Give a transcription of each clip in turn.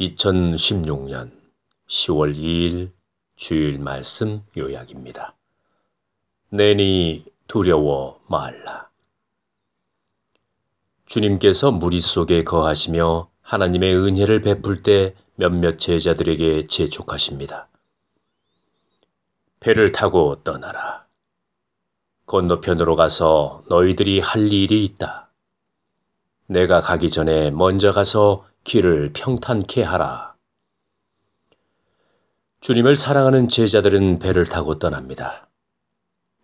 2016년 10월 2일 주일 말씀 요약입니다. 내니 두려워 말라. 주님께서 무리 속에 거하시며 하나님의 은혜를 베풀 때 몇몇 제자들에게 재촉하십니다. 배를 타고 떠나라. 건너편으로 가서 너희들이 할 일이 있다. 내가 가기 전에 먼저 가서 길을 평탄케 하라. 주님을 사랑하는 제자들은 배를 타고 떠납니다.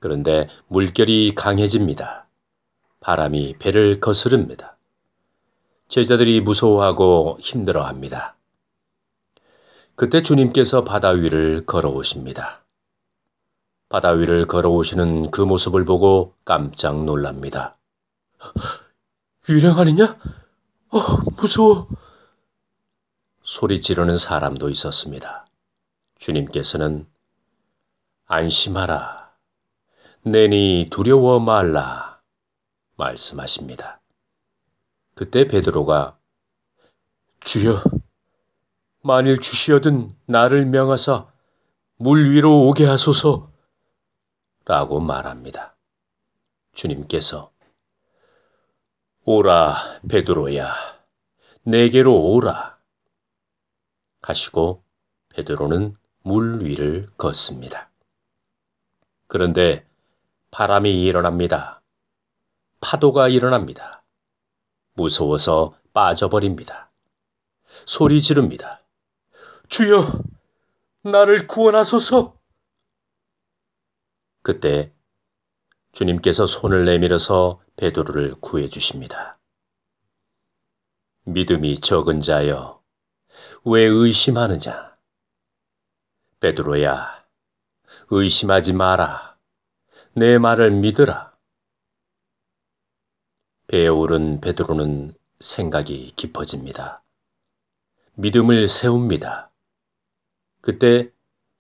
그런데 물결이 강해집니다. 바람이 배를 거스릅니다. 제자들이 무서워하고 힘들어합니다. 그때 주님께서 바다 위를 걸어오십니다. 바다 위를 걸어오시는 그 모습을 보고 깜짝 놀랍니다. 유령아니냐? 어, 무서워. 소리 지르는 사람도 있었습니다. 주님께서는 안심하라. 내니 두려워 말라. 말씀하십니다. 그때 베드로가 주여, 만일 주시어든 나를 명하사 물 위로 오게 하소서. 라고 말합니다. 주님께서 오라 베드로야 내게로 오라 가시고 베드로는 물 위를 걷습니다. 그런데 바람이 일어납니다. 파도가 일어납니다. 무서워서 빠져버립니다. 소리 지릅니다. 주여, 나를 구원하소서! 그때 주님께서 손을 내밀어서 베드로를 구해 주십니다. 믿음이 적은 자여 왜 의심하느냐? 베드로야, 의심하지 마라. 내 말을 믿으라. 배에 오른 베드로는 생각이 깊어집니다. 믿음을 세웁니다. 그때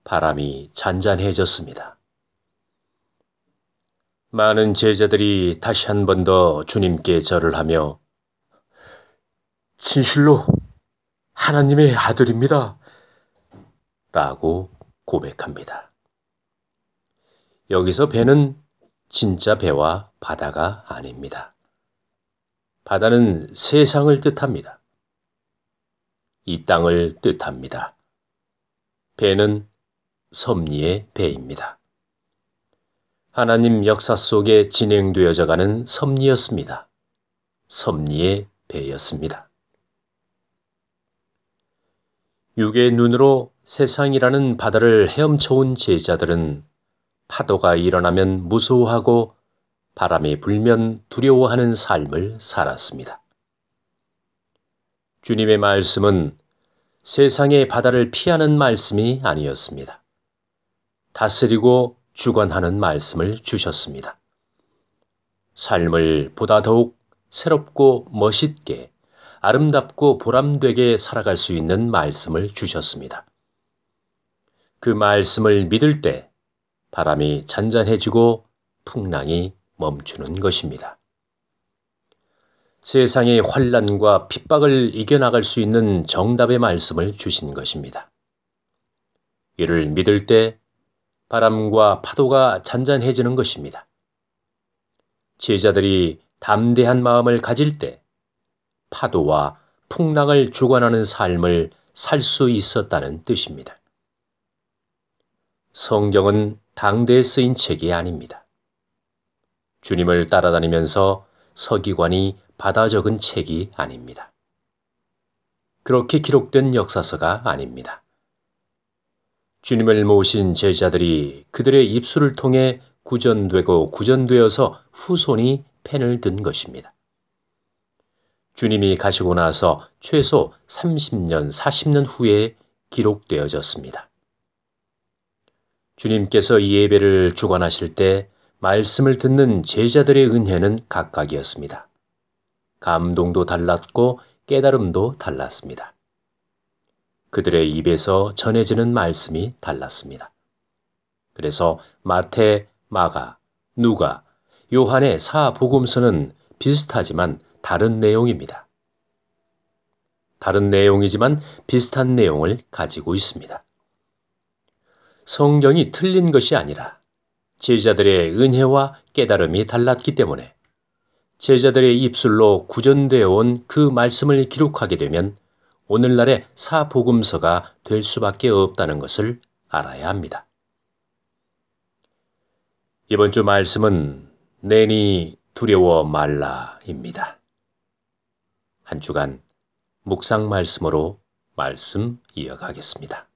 바람이 잔잔해졌습니다. 많은 제자들이 다시 한 번 더 주님께 절을 하며 진실로 하나님의 아들입니다. 라고 고백합니다. 여기서 배는 진짜 배와 바다가 아닙니다. 바다는 세상을 뜻합니다. 이 땅을 뜻합니다. 배는 섭리의 배입니다. 하나님 역사 속에 진행되어져 가는 섭리였습니다. 섭리의 배였습니다. 육의 눈으로 세상이라는 바다를 헤엄쳐온 제자들은 파도가 일어나면 무서워하고 바람이 불면 두려워하는 삶을 살았습니다. 주님의 말씀은 세상의 바다를 피하는 말씀이 아니었습니다. 다스리고 주관하는 말씀을 주셨습니다. 삶을 보다 더욱 새롭고 멋있게 아름답고 보람되게 살아갈 수 있는 말씀을 주셨습니다. 그 말씀을 믿을 때 바람이 잔잔해지고 풍랑이 멈추는 것입니다. 세상의 환란과 핍박을 이겨나갈 수 있는 정답의 말씀을 주신 것입니다. 이를 믿을 때 바람과 파도가 잔잔해지는 것입니다. 제자들이 담대한 마음을 가질 때 파도와 풍랑을 주관하는 삶을 살 수 있었다는 뜻입니다. 성경은 당대에 쓰인 책이 아닙니다. 주님을 따라다니면서 서기관이 받아 적은 책이 아닙니다. 그렇게 기록된 역사서가 아닙니다. 주님을 모신 제자들이 그들의 입술을 통해 구전되고 구전되어서 후손이 펜을 든 것입니다. 주님이 가시고 나서 최소 30년, 40년 후에 기록되어졌습니다. 주님께서 이 예배를 주관하실 때 말씀을 듣는 제자들의 은혜는 각각이었습니다. 감동도 달랐고 깨달음도 달랐습니다. 그들의 입에서 전해지는 말씀이 달랐습니다. 그래서 마태, 마가, 누가, 요한의 사 복음서는 비슷하지만 다른 내용입니다. 다른 내용이지만 비슷한 내용을 가지고 있습니다. 성경이 틀린 것이 아니라 제자들의 은혜와 깨달음이 달랐기 때문에 제자들의 입술로 구전되어 온 그 말씀을 기록하게 되면 오늘날의 사복음서가 될 수밖에 없다는 것을 알아야 합니다. 이번 주 말씀은 내니 두려워 말라입니다. 한 주간 묵상 말씀으로 말씀 이어가겠습니다.